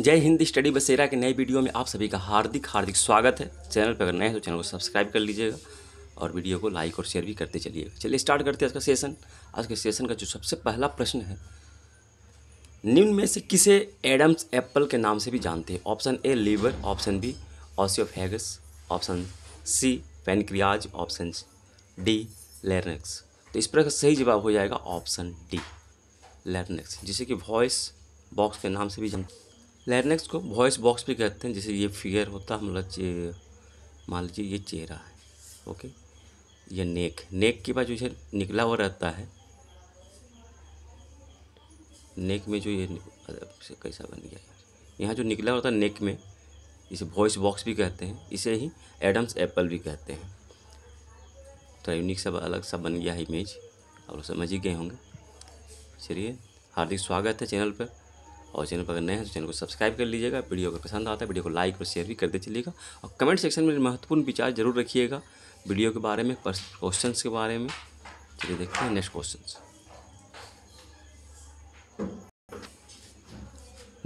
जय हिंदी स्टडी बसेरा के नए वीडियो में आप सभी का हार्दिक हार्दिक स्वागत है चैनल पर अगर नए हो तो चैनल को सब्सक्राइब कर लीजिएगा और वीडियो को लाइक और शेयर भी करते चलिएगा चलिए स्टार्ट करते हैं आज का सेशन आज के सेशन का जो सबसे पहला प्रश्न है निम्न में से किसे एडम्स एप्पल के नाम से भी जानते हैं option A liver option B oesophagus option C pancreas option D larynx तो इस प्रकार सही जवाब हो जाएगा ऑप्शन डी लेरनेक्स जिसे कि वॉइस बॉक्स के नाम से भी जानते लैरनेक्स को वॉइस बॉक्स भी कहते हैं जैसे ये फिगर होता है मतलब मान लीजिए ये चेहरा है ओके ये नेक नेक के बाद जो इसे निकला हुआ रहता है नेक में जो ये से कैसा बन गया यहाँ जो निकला हुआ होता है नेक में इसे वॉइस बॉक्स भी कहते हैं इसे ही एडम्स एप्पल भी कहते हैं तो यूनिक सब अलग सा बन गया है इमेज आप लोग समझ ही गए होंगे चलिए हार्दिक स्वागत है चैनल पर और चैनल पर अगर नए हैं तो चैनल को सब्सक्राइब कर लीजिएगा वीडियो अगर पसंद आता है वीडियो को लाइक और शेयर भी करते चलिएगा और कमेंट सेक्शन में महत्वपूर्ण विचार जरूर रखिएगा वीडियो के बारे में क्वेश्चन के बारे में चलिए देखते हैं नेक्स्ट क्वेश्चन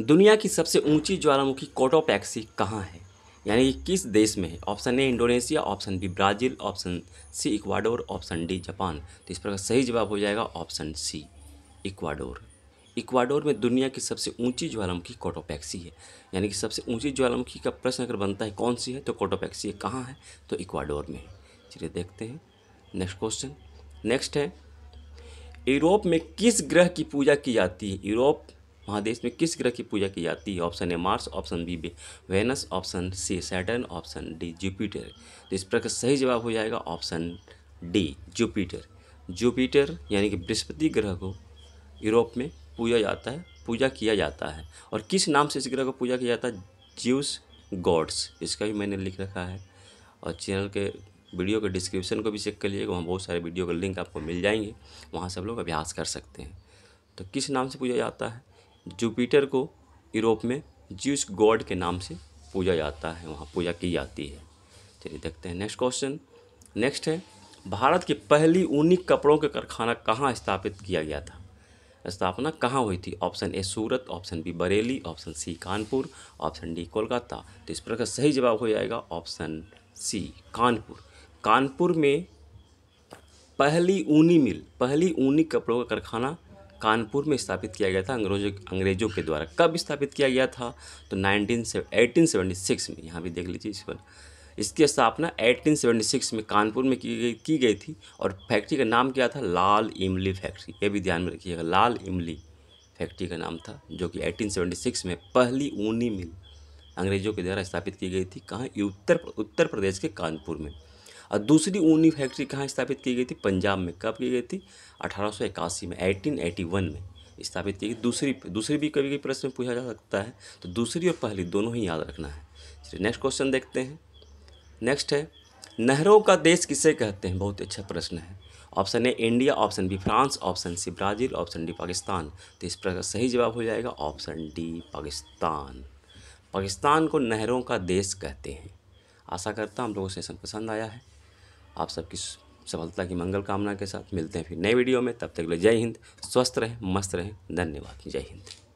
दुनिया की सबसे ऊंची ज्वालामुखी कोटोपैक्सी कहाँ है यानी कि किस देश में है option A Indonesia option B Brazil option C Ecuador option D Japan तो इस प्रकार सही जवाब हो जाएगा ऑप्शन सी इक्वाडोर इक्वाडोर में दुनिया की सबसे ऊंची ज्वालामुखी कोटोपैक्सी है यानी कि सबसे ऊंची ज्वालामुखी का प्रश्न अगर बनता है कौन सी है तो कोटोपैक्सी कहाँ है तो इक्वाडोर में है चलिए देखते हैं नेक्स्ट क्वेश्चन नेक्स्ट है यूरोप में किस ग्रह की पूजा की जाती है यूरोप महादेश में किस ग्रह की पूजा की जाती है option A Mars option B Venus option C Saturn option D Jupiter तो इस प्रकार सही जवाब हो जाएगा ऑप्शन डी जुपिटर जुपिटर यानी कि बृहस्पति ग्रह को यूरोप में पूजा जाता है पूजा किया जाता है और किस नाम से इस ग्रह को पूजा किया जाता है ज्यूस गॉड्स इसका भी मैंने लिख रखा है और चैनल के वीडियो के डिस्क्रिप्शन को भी चेक कर लीजिएगा वहाँ बहुत सारे वीडियो का लिंक आपको मिल जाएंगे वहाँ सब लोग अभ्यास कर सकते हैं तो किस नाम से पूजा जाता है जुपिटर को यूरोप में ज्यूस गॉड के नाम से पूजा जाता है वहाँ पूजा की जाती है चलिए देखते हैं नेक्स्ट क्वेश्चन नेक्स्ट है भारत की पहली ऊनी कपड़ों का कारखाना कहाँ स्थापित किया गया था स्थापना कहाँ हुई थी option A Surat option B Bareilly option C Kanpur option D Kolkata तो इस प्रकार सही जवाब हो जाएगा ऑप्शन सी कानपुर कानपुर में पहली ऊनी मिल पहली ऊनी कपड़ों का कारखाना कानपुर में स्थापित किया गया था अंग्रेजों अंग्रेजों के द्वारा कब स्थापित किया गया था तो नाइनटीन एटीन सेवेंटी सिक्स में यहाँ भी देख लीजिए इस पर इसकी स्थापना 1876 में कानपुर में की गई की गई थी और फैक्ट्री का नाम क्या था लाल इमली फैक्ट्री ये भी ध्यान में रखिएगा लाल इमली फैक्ट्री का नाम था जो कि 1876 में पहली ऊनी मिल अंग्रेजों के द्वारा स्थापित की गई थी कहाँ उत्तर उत्तर प्रदेश के कानपुर में और दूसरी ऊनी फैक्ट्री कहाँ स्थापित की गई थी पंजाब में कब की गई थी अठारह में एटीन में स्थापित की गई दूसरी दूसरी भी कभी कभी प्रश्न पूछा जा सकता है तो दूसरी और पहली दोनों ही याद रखना है नेक्स्ट क्वेश्चन देखते हैं नेक्स्ट है नहरों का देश किसे कहते हैं बहुत अच्छा प्रश्न है option A India option B France option C Brazil option D Pakistan तो इस प्रकार सही जवाब हो जाएगा ऑप्शन डी पाकिस्तान पाकिस्तान को नहरों का देश कहते हैं आशा करता हम लोगों को सेशन पसंद आया है आप सबकी सफलता की मंगल कामना के साथ मिलते हैं फिर नए वीडियो में तब तक के लिए जय हिंद स्वस्थ रहें मस्त रहें धन्यवाद जय हिंद